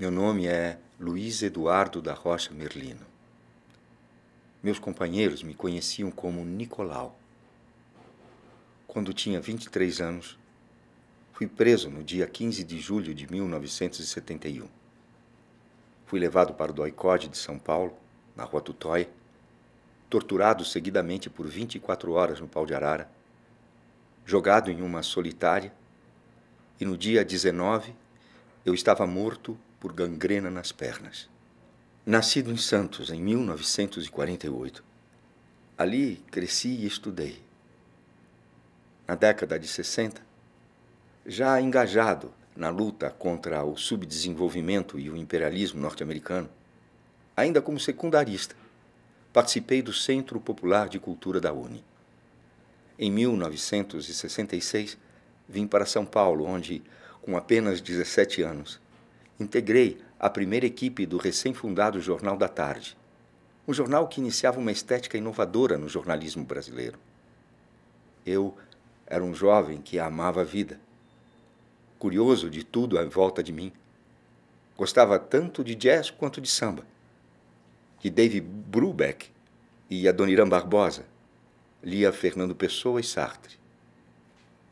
Meu nome é Luiz Eduardo da Rocha Merlino. Meus companheiros me conheciam como Nicolau. Quando tinha 23 anos, fui preso no dia 15 de julho de 1971. Fui levado para o doicode de São Paulo, na rua Tutóia, torturado seguidamente por 24 horas no pau de arara, jogado em uma solitária, e no dia 19 eu estava morto por gangrena nas pernas. Nascido em Santos em 1948, ali cresci e estudei. Na década de 60, já engajado na luta contra o subdesenvolvimento e o imperialismo norte-americano, ainda como secundarista, participei do Centro Popular de Cultura da UNE. Em 1966, vim para São Paulo, onde, com apenas 17 anos, integrei a primeira equipe do recém-fundado Jornal da Tarde, um jornal que iniciava uma estética inovadora no jornalismo brasileiro. Eu era um jovem que amava a vida, curioso de tudo à volta de mim. Gostava tanto de jazz quanto de samba, de Dave Brubeck e Adoniran Barbosa, lia Fernando Pessoa e Sartre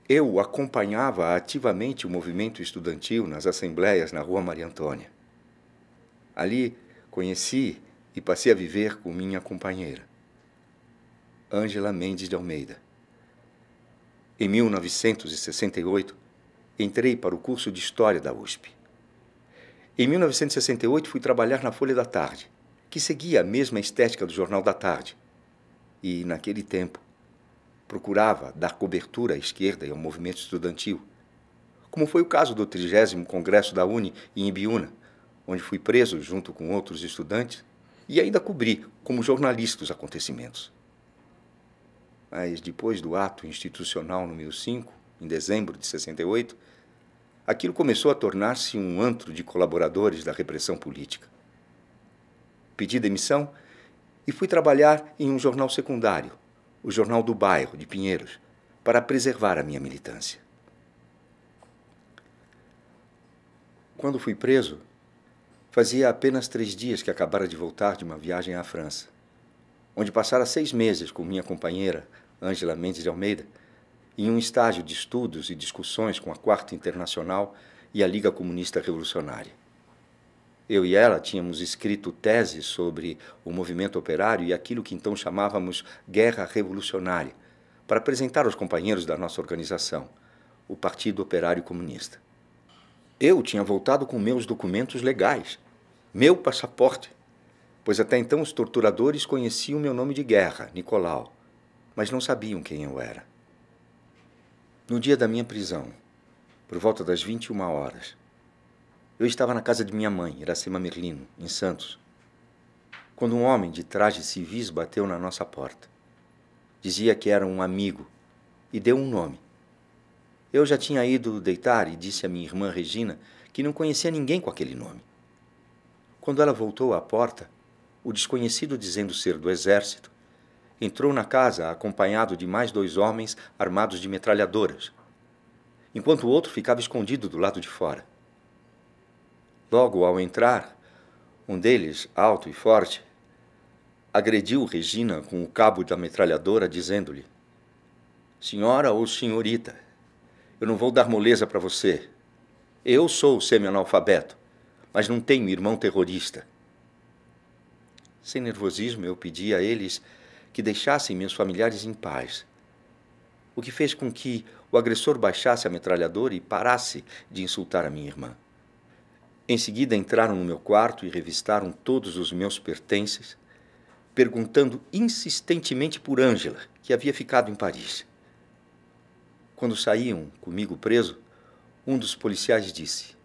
eu acompanhava ativamente o movimento estudantil nas assembleias na Rua Maria Antônia. Ali conheci e passei a viver com minha companheira, Ângela Mendes de Almeida. Em 1968, entrei para o curso de História da USP. Em 1968, fui trabalhar na Folha da Tarde, que seguia a mesma estética do Jornal da Tarde. E, naquele tempo, procurava dar cobertura à esquerda e ao movimento estudantil, como foi o caso do 30 Congresso da Uni em Ibiúna, onde fui preso junto com outros estudantes e ainda cobri como jornalista os acontecimentos. Mas depois do ato institucional número 5, em dezembro de 68, aquilo começou a tornar-se um antro de colaboradores da repressão política. Pedi demissão e fui trabalhar em um jornal secundário, o Jornal do Bairro, de Pinheiros, para preservar a minha militância. Quando fui preso, fazia apenas três dias que acabara de voltar de uma viagem à França, onde passara seis meses com minha companheira, Ângela Mendes de Almeida, em um estágio de estudos e discussões com a Quarta Internacional e a Liga Comunista Revolucionária eu e ela tínhamos escrito tese sobre o movimento operário e aquilo que então chamávamos guerra revolucionária, para apresentar aos companheiros da nossa organização, o Partido Operário Comunista. Eu tinha voltado com meus documentos legais, meu passaporte, pois até então os torturadores conheciam meu nome de guerra, Nicolau, mas não sabiam quem eu era. No dia da minha prisão, por volta das 21 horas, eu estava na casa de minha mãe, Iracema Merlino, em Santos, quando um homem de traje civis bateu na nossa porta. Dizia que era um amigo e deu um nome. Eu já tinha ido deitar e disse à minha irmã Regina que não conhecia ninguém com aquele nome. Quando ela voltou à porta, o desconhecido, dizendo ser do exército, entrou na casa acompanhado de mais dois homens armados de metralhadoras, enquanto o outro ficava escondido do lado de fora. Logo ao entrar, um deles, alto e forte, agrediu Regina com o cabo da metralhadora, dizendo-lhe: Senhora ou senhorita, eu não vou dar moleza para você. Eu sou semi-analfabeto, mas não tenho irmão terrorista. Sem nervosismo, eu pedi a eles que deixassem meus familiares em paz, o que fez com que o agressor baixasse a metralhadora e parasse de insultar a minha irmã. Em seguida entraram no meu quarto e revistaram todos os meus pertences, perguntando insistentemente por Ângela, que havia ficado em Paris. Quando saíam comigo preso, um dos policiais disse: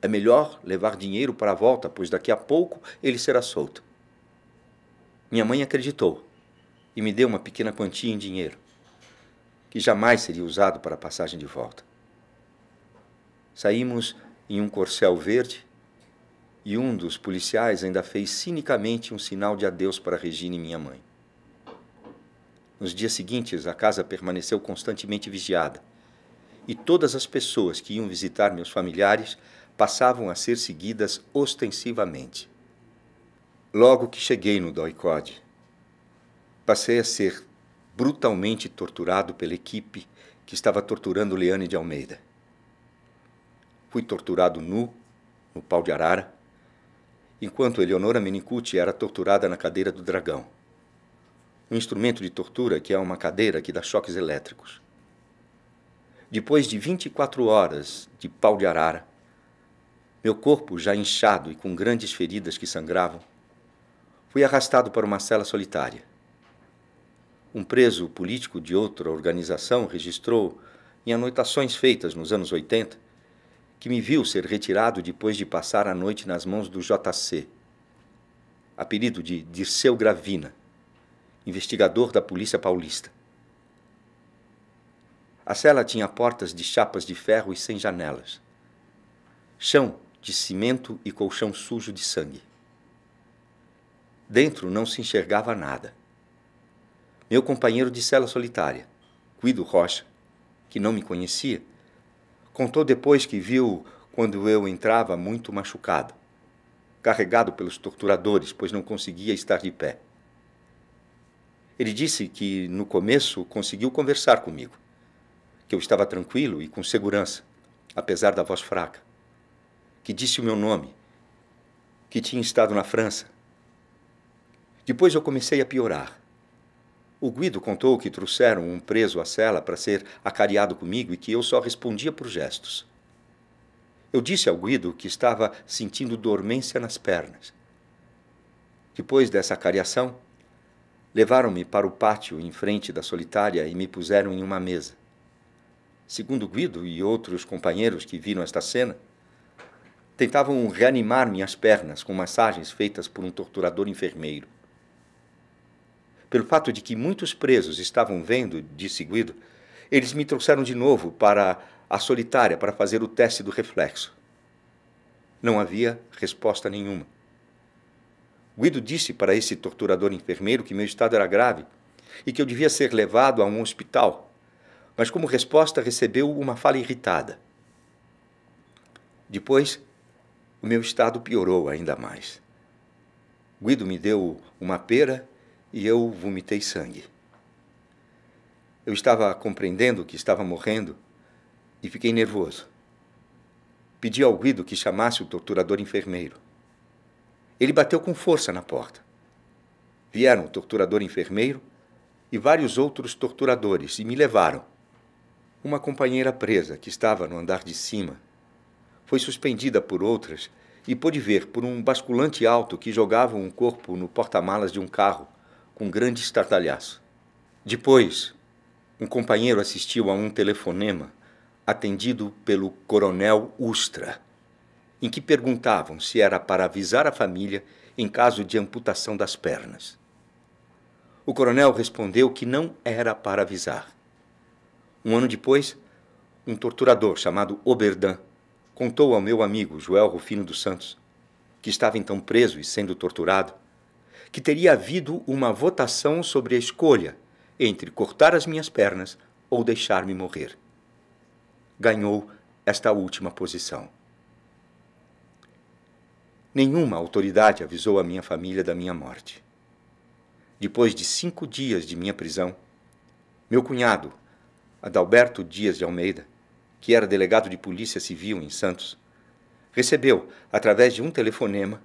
É melhor levar dinheiro para a volta, pois daqui a pouco ele será solto. Minha mãe acreditou e me deu uma pequena quantia em dinheiro, que jamais seria usado para a passagem de volta. Saímos em um corcel verde, e um dos policiais ainda fez cinicamente um sinal de adeus para Regina e minha mãe. Nos dias seguintes, a casa permaneceu constantemente vigiada, e todas as pessoas que iam visitar meus familiares passavam a ser seguidas ostensivamente. Logo que cheguei no Doicode, passei a ser brutalmente torturado pela equipe que estava torturando Leane de Almeida. Fui torturado nu, no pau de arara, enquanto Eleonora Menicucci era torturada na cadeira do dragão. Um instrumento de tortura que é uma cadeira que dá choques elétricos. Depois de 24 horas de pau de arara, meu corpo já inchado e com grandes feridas que sangravam, fui arrastado para uma cela solitária. Um preso político de outra organização registrou, em anotações feitas nos anos 80, que me viu ser retirado depois de passar a noite nas mãos do JC, apelido de Dirceu Gravina, investigador da Polícia Paulista. A cela tinha portas de chapas de ferro e sem janelas. Chão de cimento e colchão sujo de sangue. Dentro não se enxergava nada. Meu companheiro de cela solitária, Guido Rocha, que não me conhecia, Contou depois que viu quando eu entrava muito machucado, carregado pelos torturadores, pois não conseguia estar de pé. Ele disse que, no começo, conseguiu conversar comigo, que eu estava tranquilo e com segurança, apesar da voz fraca, que disse o meu nome, que tinha estado na França. Depois eu comecei a piorar. O Guido contou que trouxeram um preso à cela para ser acariado comigo e que eu só respondia por gestos. Eu disse ao Guido que estava sentindo dormência nas pernas. Depois dessa acariação, levaram-me para o pátio em frente da solitária e me puseram em uma mesa. Segundo Guido e outros companheiros que viram esta cena, tentavam reanimar minhas pernas com massagens feitas por um torturador enfermeiro pelo fato de que muitos presos estavam vendo de seguido, eles me trouxeram de novo para a solitária para fazer o teste do reflexo. Não havia resposta nenhuma. Guido disse para esse torturador enfermeiro que meu estado era grave e que eu devia ser levado a um hospital, mas como resposta recebeu uma fala irritada. Depois, o meu estado piorou ainda mais. Guido me deu uma pera e eu vomitei sangue. Eu estava compreendendo que estava morrendo e fiquei nervoso. Pedi ao Guido que chamasse o torturador enfermeiro. Ele bateu com força na porta. Vieram o torturador enfermeiro e vários outros torturadores e me levaram. Uma companheira presa que estava no andar de cima foi suspendida por outras e pôde ver por um basculante alto que jogava um corpo no porta-malas de um carro com grande estardalhaço. Depois, um companheiro assistiu a um telefonema atendido pelo coronel Ustra, em que perguntavam se era para avisar a família em caso de amputação das pernas. O coronel respondeu que não era para avisar. Um ano depois, um torturador chamado Oberdan contou ao meu amigo Joel Rufino dos Santos, que estava então preso e sendo torturado, que teria havido uma votação sobre a escolha entre cortar as minhas pernas ou deixar-me morrer. Ganhou esta última posição. Nenhuma autoridade avisou a minha família da minha morte. Depois de cinco dias de minha prisão, meu cunhado, Adalberto Dias de Almeida, que era delegado de polícia civil em Santos, recebeu, através de um telefonema,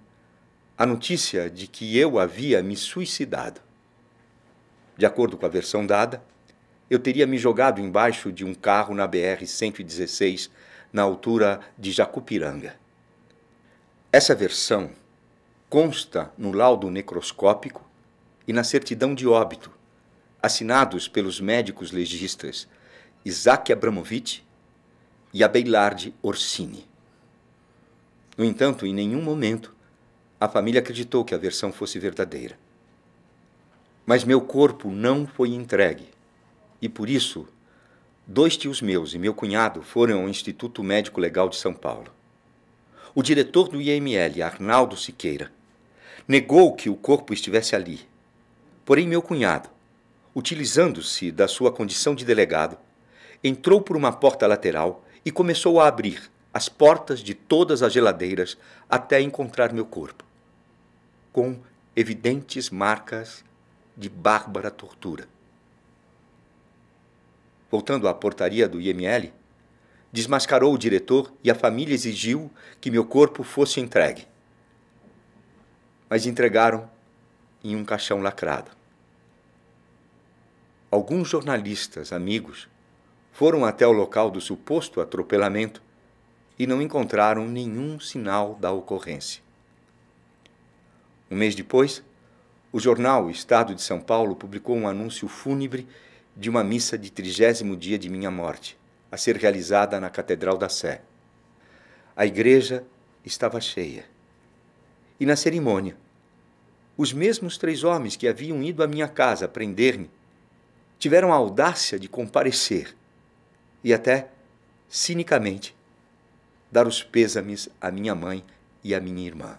a notícia de que eu havia me suicidado. De acordo com a versão dada, eu teria me jogado embaixo de um carro na BR-116, na altura de Jacupiranga. Essa versão consta no laudo necroscópico e na certidão de óbito, assinados pelos médicos legistas Isaac Abramovich e Abelard Orsini. No entanto, em nenhum momento a família acreditou que a versão fosse verdadeira. Mas meu corpo não foi entregue. E por isso, dois tios meus e meu cunhado foram ao Instituto Médico Legal de São Paulo. O diretor do IML, Arnaldo Siqueira, negou que o corpo estivesse ali. Porém, meu cunhado, utilizando-se da sua condição de delegado, entrou por uma porta lateral e começou a abrir as portas de todas as geladeiras até encontrar meu corpo com evidentes marcas de bárbara tortura. Voltando à portaria do IML, desmascarou o diretor e a família exigiu que meu corpo fosse entregue. Mas entregaram em um caixão lacrado. Alguns jornalistas amigos foram até o local do suposto atropelamento e não encontraram nenhum sinal da ocorrência. Um mês depois, o jornal Estado de São Paulo publicou um anúncio fúnebre de uma missa de trigésimo dia de minha morte, a ser realizada na Catedral da Sé. A igreja estava cheia. E na cerimônia, os mesmos três homens que haviam ido à minha casa prender-me tiveram a audácia de comparecer e até, cinicamente, dar os pêsames à minha mãe e à minha irmã.